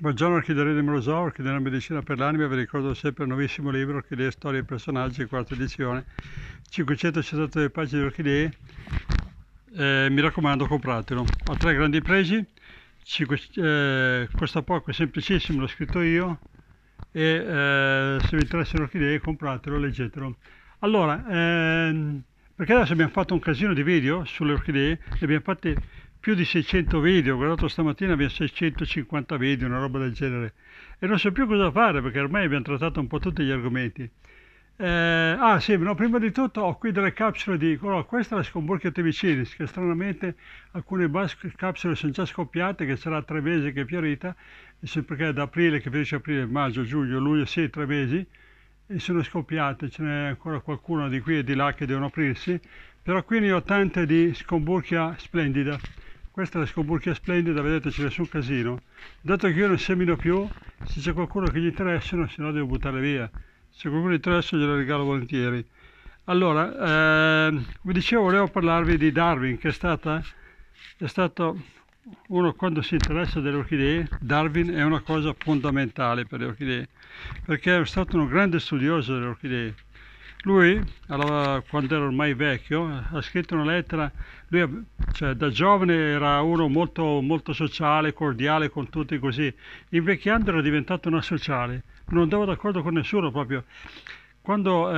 Buongiorno Orchidaria di Morosò, Orchidaria Medicina per l'Anima, vi ricordo sempre il nuovissimo libro Orchidee, Storie e Personaggi, quarta edizione, 572 pagine di orchidee, eh, mi raccomando compratelo. Ha tre grandi pregi, Cinque, eh, costa poco, è semplicissimo, l'ho scritto io, e eh, se vi interessano le orchidee compratelo, leggetelo. Allora, ehm, perché adesso abbiamo fatto un casino di video sulle orchidee, ne abbiamo fatti più di 600 video, ho guardato stamattina abbiamo 650 video, una roba del genere, e non so più cosa fare perché ormai abbiamo trattato un po' tutti gli argomenti. Eh, ah sì, no, prima di tutto ho qui delle capsule di... Allora, oh, questa è la Scomborchia vicini, che stranamente alcune capsule sono già scoppiate, che sarà tre mesi che è fiorita, perché è da aprile che finisce aprile, maggio, giugno, luglio, sì, tre mesi, e sono scoppiate, ce n'è ancora qualcuna di qui e di là che devono aprirsi, però qui ne ho tante di Scomborchia splendida questa è la scomburchia splendida, vedete c'è nessun casino. Dato che io non semino più, se c'è qualcuno che gli interessano, se no devo buttare via. Se qualcuno gli interessa gliela regalo volentieri. Allora, ehm, vi dicevo, volevo parlarvi di Darwin, che è stata, è stato uno quando si interessa delle orchidee, Darwin è una cosa fondamentale per le orchidee, perché è stato un grande studioso delle orchidee lui, allora, quando era ormai vecchio, ha scritto una lettera, lui cioè, da giovane era uno molto, molto sociale, cordiale con tutti così, invecchiando era diventato una sociale, non andava d'accordo con nessuno proprio quando eh,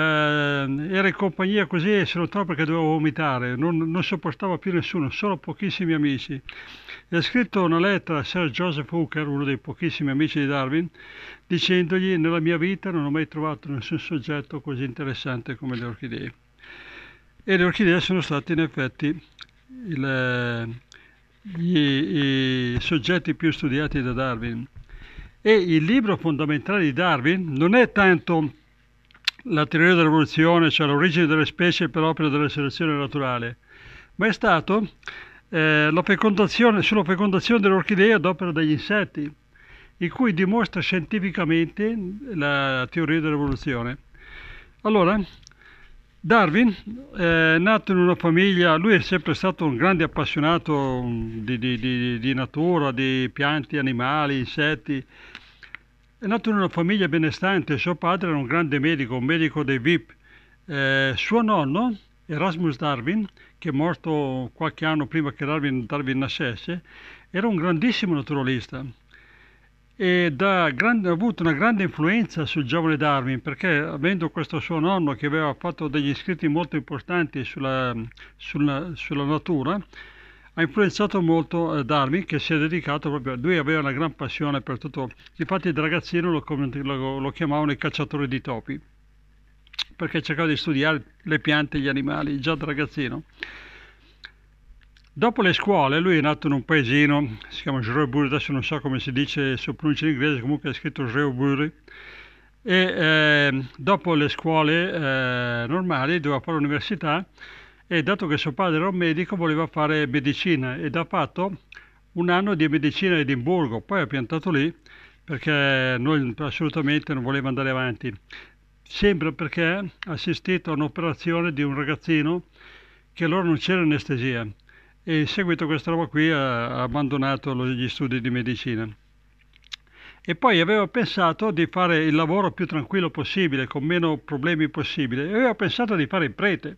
era in compagnia così e se lo trovo perché dovevo vomitare, non, non, sopportava più nessuno, solo pochissimi amici. E ha scritto una lettera a Sir Joseph Hooker, uno dei pochissimi amici di Darwin, dicendogli nella mia vita non ho mai trovato nessun soggetto così interessante come le orchidee. E le orchidee sono state in effetti il, gli, i soggetti più studiati da Darwin. E il libro fondamentale di Darwin non è tanto la teoria dell'evoluzione, cioè l'origine delle specie per opera della selezione naturale, ma è stato eh, la fecondazione, sulla fecondazione dell'orchidea ad opera degli insetti, in cui dimostra scientificamente la teoria dell'evoluzione. Allora, Darwin, eh, nato in una famiglia, lui è sempre stato un grande appassionato mm, di, di, di, di natura, di piante, animali, insetti, è nato in una famiglia benestante, suo padre era un grande medico, un medico dei VIP. Eh, suo nonno, Erasmus Darwin, che è morto qualche anno prima che Darwin, Darwin nascesse, era un grandissimo naturalista e grande, ha avuto una grande influenza sul giovane Darwin perché avendo questo suo nonno che aveva fatto degli scritti molto importanti sulla, sulla, sulla natura, ha influenzato molto eh, Darwin che si è dedicato proprio, a lui aveva una gran passione per tutto, infatti da ragazzino lo, lo, lo chiamavano il cacciatore di topi, perché cercava di studiare le piante e gli animali già da ragazzino. Dopo le scuole, lui è nato in un paesino, si chiama Shrewsbury, adesso non so come si dice, se pronuncia in inglese, comunque è scritto Shrewsbury, e eh, dopo le scuole eh, normali doveva fare l'università e dato che suo padre era un medico voleva fare medicina ed ha fatto un anno di medicina a Edimburgo, poi ha piantato lì perché noi assolutamente non voleva andare avanti. Sembra perché ha assistito a un'operazione di un ragazzino che allora non c'era anestesia e in seguito a questa roba qui ha abbandonato gli studi di medicina. E poi aveva pensato di fare il lavoro più tranquillo possibile, con meno problemi possibile, e aveva pensato di fare il prete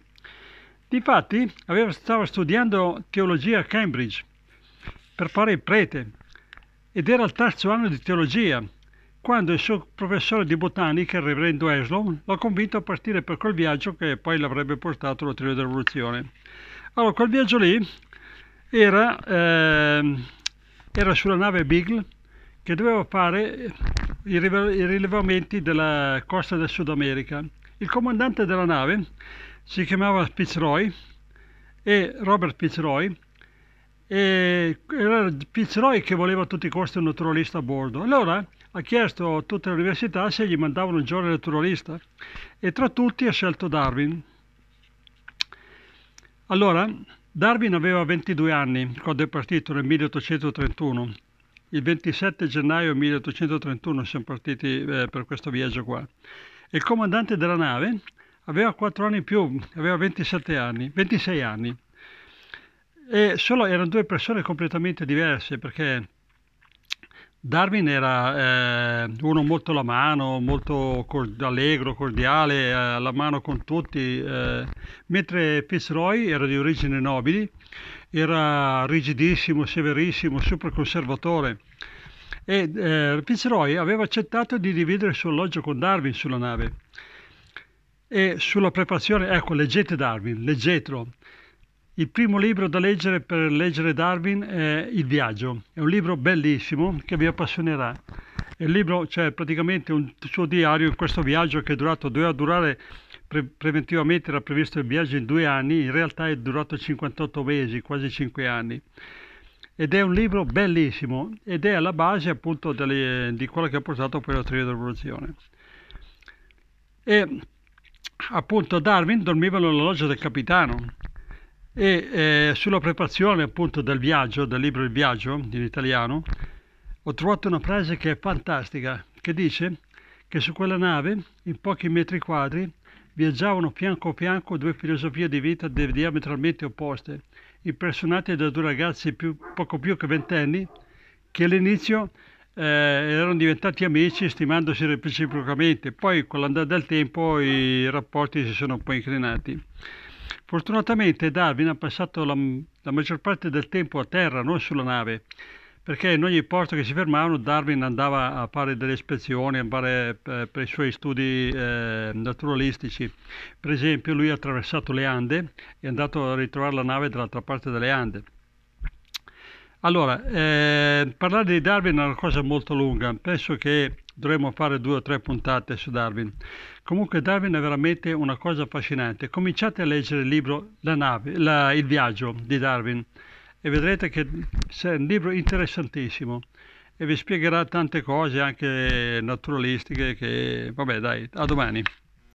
Difatti aveva, stava studiando teologia a Cambridge per fare il prete ed era al terzo anno di teologia quando il suo professore di botanica, il reverendo Eslow, l'ha convinto a partire per quel viaggio che poi l'avrebbe portato alla teoria dell'evoluzione. Allora, quel viaggio lì era, eh, era sulla nave Beagle che doveva fare i, rilevamenti della costa del Sud America. Il comandante della nave si chiamava Fitzroy e Robert Fitzroy e era Fitzroy che voleva a tutti i costi un naturalista a bordo. Allora ha chiesto a tutte le università se gli mandavano un giovane naturalista e tra tutti ha scelto Darwin. Allora, Darwin aveva 22 anni quando è partito nel 1831. Il 27 gennaio 1831 siamo partiti eh, per questo viaggio qua. Il comandante della nave aveva 4 anni in più, aveva 27 anni, 26 anni. E solo erano due persone completamente diverse perché Darwin era eh, uno molto la mano, molto cord- allegro, cordiale, eh, alla mano con tutti, eh, mentre Fitzroy era di origini nobili, era rigidissimo, severissimo, super conservatore. E eh, Fitzroy aveva accettato di dividere il suo alloggio con Darwin sulla nave e sulla preparazione, ecco, leggete Darwin, leggetelo. Il primo libro da leggere per leggere Darwin è Il viaggio, è un libro bellissimo che vi appassionerà. Il libro, cioè praticamente un suo diario in questo viaggio che è durato, doveva durare pre- preventivamente, era previsto il viaggio in due anni, in realtà è durato 58 mesi, quasi 5 anni. Ed è un libro bellissimo ed è alla base appunto delle, di quello che ha portato poi la teoria dell'evoluzione. E appunto Darwin dormiva nell'orologio del capitano e eh, sulla preparazione appunto del viaggio, del libro Il viaggio in italiano, ho trovato una frase che è fantastica, che dice che su quella nave, in pochi metri quadri, viaggiavano fianco a fianco due filosofie di vita diametralmente opposte, impersonate da due ragazzi più, poco più che ventenni, che all'inizio eh, erano diventati amici stimandosi reciprocamente, poi con l'andare del tempo i rapporti si sono un po' inclinati. Fortunatamente Darwin ha passato la, la maggior parte del tempo a terra, non sulla nave, perché in ogni posto che si fermavano Darwin andava a fare delle ispezioni, a fare per, eh, per i suoi studi eh, naturalistici. Per esempio lui ha attraversato le Ande e è andato a ritrovare la nave dall'altra parte delle Ande. Allora, eh, parlare di Darwin è una cosa molto lunga, penso che dovremmo fare due o tre puntate su Darwin. Comunque Darwin è veramente una cosa affascinante. Cominciate a leggere il libro la nave, la, Il viaggio di Darwin e vedrete che è un libro interessantissimo e vi spiegherà tante cose anche naturalistiche che, vabbè dai, a domani.